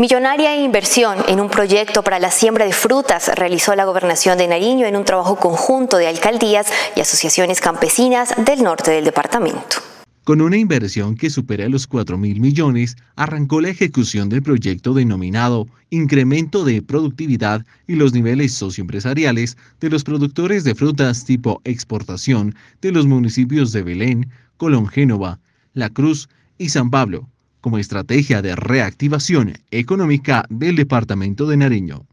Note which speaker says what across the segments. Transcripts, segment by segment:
Speaker 1: Millonaria inversión en un proyecto para la siembra de frutas realizó la gobernación de Nariño en un trabajo conjunto de alcaldías y asociaciones campesinas del norte del departamento.
Speaker 2: Con una inversión que supera los 4 mil millones, arrancó la ejecución del proyecto denominado Incremento de Productividad y los niveles socioempresariales de los productores de frutas tipo exportación de los municipios de Belén, Colón Génova, La Cruz y
Speaker 1: San Pablo, como estrategia de reactivación económica del departamento de Nariño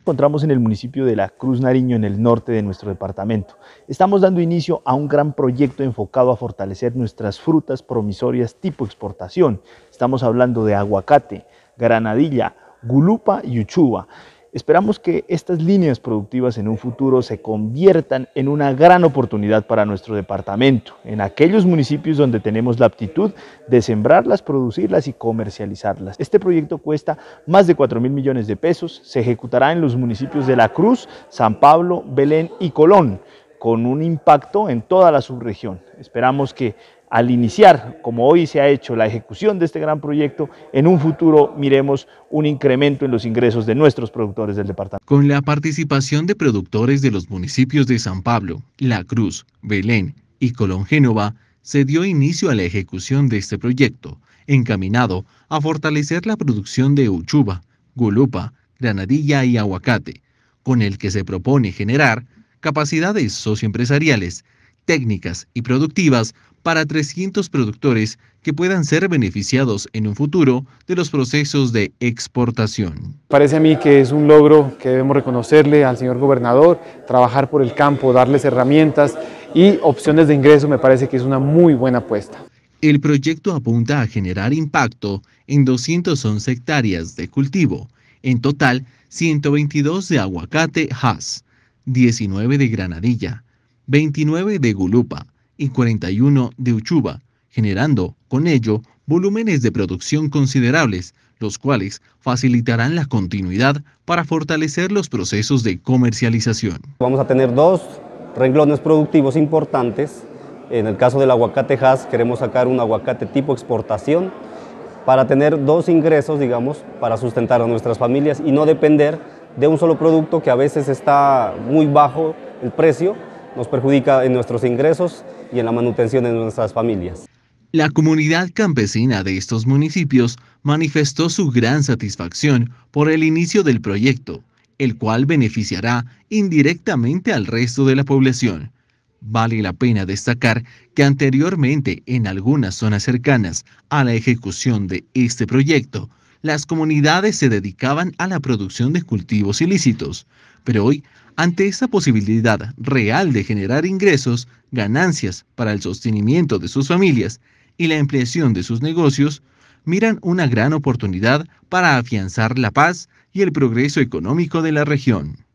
Speaker 1: encontramos en el municipio de La Cruz Nariño, en el norte de nuestro departamento. Estamos dando inicio a un gran proyecto enfocado a fortalecer nuestras frutas promisorias tipo exportación. Estamos hablando de aguacate, granadilla, gulupa y uchuva. Esperamos que estas líneas productivas en un futuro se conviertan en una gran oportunidad para nuestro departamento, en aquellos municipios donde tenemos la aptitud de sembrarlas, producirlas y comercializarlas. Este proyecto cuesta más de 4 mil millones de pesos, se ejecutará en los municipios de La Cruz, San Pablo, Belén y Colón, con un impacto en toda la subregión. Esperamos que al iniciar, como hoy se ha hecho, la ejecución de este gran proyecto, en un futuro miremos un incremento en los ingresos de nuestros productores del departamento. Con
Speaker 2: la participación de productores de los municipios de San Pablo, La Cruz, Belén y Colón Génova, se dio inicio a la ejecución de este proyecto, encaminado a fortalecer la producción de uchuba, gulupa, granadilla y aguacate, con el que se propone generar capacidades socioempresariales técnicas y productivas para 300 productores que puedan ser beneficiados en un futuro de los procesos de exportación. Parece a mí que es un logro que debemos reconocerle al señor gobernador, trabajar por el campo, darles herramientas y opciones de ingreso me parece que es una muy buena apuesta. El proyecto apunta a generar impacto en 211 hectáreas de cultivo, en total 122 de aguacate Hass, 19 de granadilla, 29 de Gulupa y 41 de Uchuba, generando con ello volúmenes de producción considerables, los cuales facilitarán la continuidad para fortalecer los procesos de comercialización.
Speaker 3: Vamos a tener dos renglones productivos importantes. En el caso del aguacate has queremos sacar un aguacate tipo exportación para tener dos ingresos, digamos, para sustentar a nuestras familias y no depender de un solo producto que a veces está muy bajo el precio nos perjudica en nuestros ingresos y en la manutención de nuestras familias.
Speaker 2: La comunidad campesina de estos municipios manifestó su gran satisfacción por el inicio del proyecto, el cual beneficiará indirectamente al resto de la población. Vale la pena destacar que anteriormente en algunas zonas cercanas a la ejecución de este proyecto, las comunidades se dedicaban a la producción de cultivos ilícitos, pero hoy ante esa posibilidad real de generar ingresos, ganancias para el sostenimiento de sus familias y la ampliación de sus negocios, miran una gran oportunidad para afianzar la paz y el progreso
Speaker 1: económico de la región.